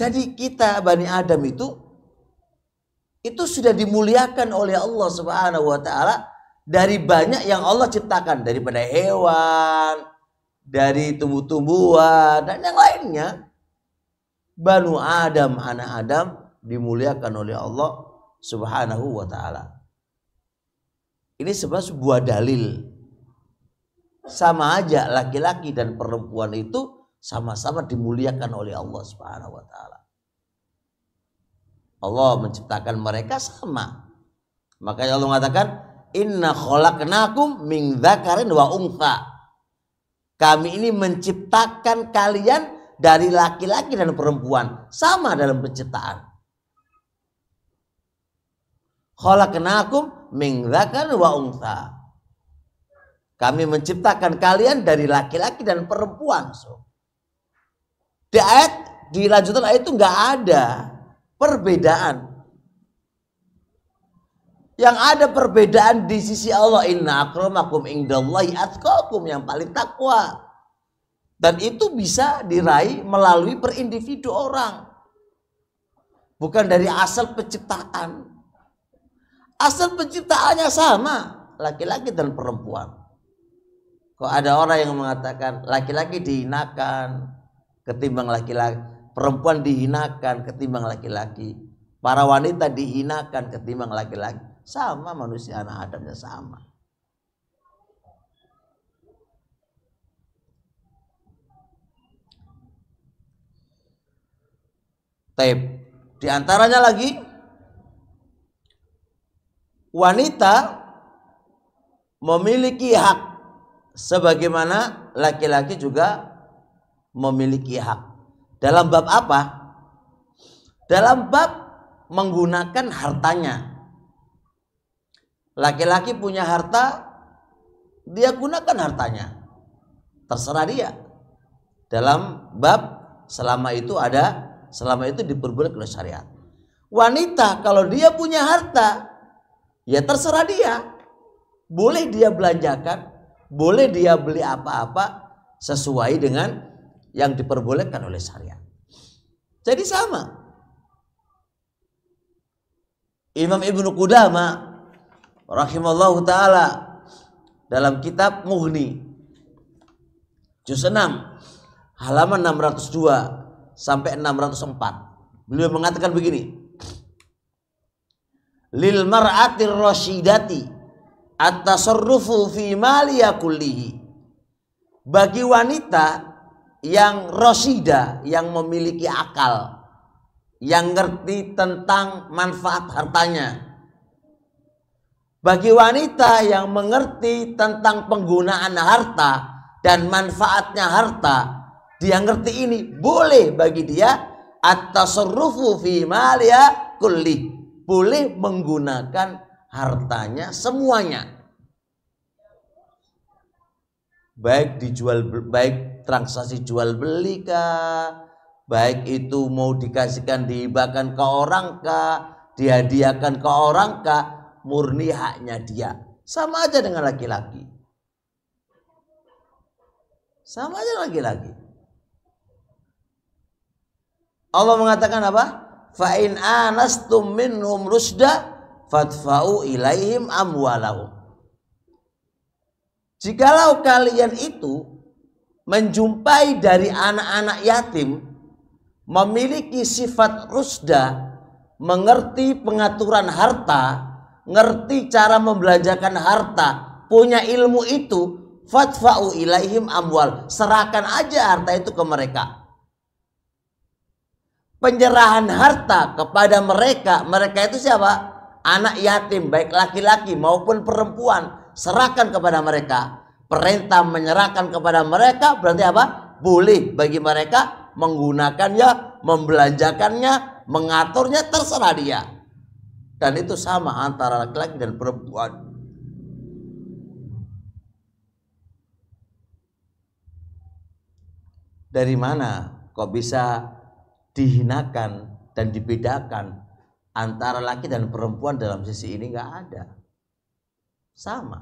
Jadi kita Bani Adam itu itu sudah dimuliakan oleh Allah Subhanahu wa taala dari banyak yang Allah ciptakan daripada hewan, dari tumbuh-tumbuhan dan yang lainnya. Banu Adam, anak Adam dimuliakan oleh Allah Subhanahu wa taala. Ini sebab sebuah dalil. Sama aja laki-laki dan perempuan itu sama-sama dimuliakan oleh Allah Subhanahu wa taala. Allah menciptakan mereka sama. Makanya Allah mengatakan inna khalaqnakum min dzakarin wa untha. Kami ini menciptakan kalian dari laki-laki dan perempuan, sama dalam penciptaan. Khalaqnakum min dzakarin wa untha. Kami menciptakan kalian dari laki-laki dan perempuan. So. Di ayat di lanjutan ayat itu nggak ada perbedaan. Yang ada perbedaan di sisi Allah inna akramakum indallahi atqakum yang paling takwa. Dan itu bisa diraih melalui per individu orang. Bukan dari asal penciptaan. Asal penciptaannya sama, laki-laki dan perempuan. Kok ada orang yang mengatakan laki-laki dihinakan, ketimbang laki-laki. Perempuan dihinakan ketimbang laki-laki. Para wanita dihinakan ketimbang laki-laki. Sama manusia anak Adamnya sama. Tep. Di antaranya lagi wanita memiliki hak sebagaimana laki-laki juga memiliki hak. Dalam bab apa? Dalam bab menggunakan hartanya. Laki-laki punya harta, dia gunakan hartanya. Terserah dia. Dalam bab selama itu ada, selama itu diperbolehkan oleh syariat. Wanita kalau dia punya harta, ya terserah dia. Boleh dia belanjakan, boleh dia beli apa-apa sesuai dengan yang diperbolehkan oleh syariat. Jadi sama. Imam Ibnu Qudama rahimallahu taala dalam kitab Muhni juz 6 halaman 602 sampai 604 beliau mengatakan begini lil mar'atir rasyidati at-tasarrufu fi maliya kullihi bagi wanita yang rosida, yang memiliki akal, yang ngerti tentang manfaat hartanya. Bagi wanita yang mengerti tentang penggunaan harta dan manfaatnya harta, dia ngerti ini boleh bagi dia atau rufu fi malia Boleh menggunakan hartanya semuanya baik dijual baik transaksi jual beli kah baik itu mau dikasihkan dihibahkan ke orang kah dihadiahkan ke orang kah murni haknya dia sama aja dengan laki-laki sama aja laki-laki Allah mengatakan apa fa'in anastum minhum rusda fadfa'u ilaihim amwalahum Jikalau kalian itu menjumpai dari anak-anak yatim memiliki sifat rusda, mengerti pengaturan harta, ngerti cara membelanjakan harta, punya ilmu itu, fatfa'u ilaihim amwal, serahkan aja harta itu ke mereka. Penyerahan harta kepada mereka, mereka itu siapa? Anak yatim, baik laki-laki maupun perempuan serahkan kepada mereka. Perintah menyerahkan kepada mereka berarti apa? Boleh bagi mereka menggunakannya, membelanjakannya, mengaturnya terserah dia. Dan itu sama antara laki-laki dan perempuan. Dari mana kok bisa dihinakan dan dibedakan antara laki dan perempuan dalam sisi ini nggak ada sama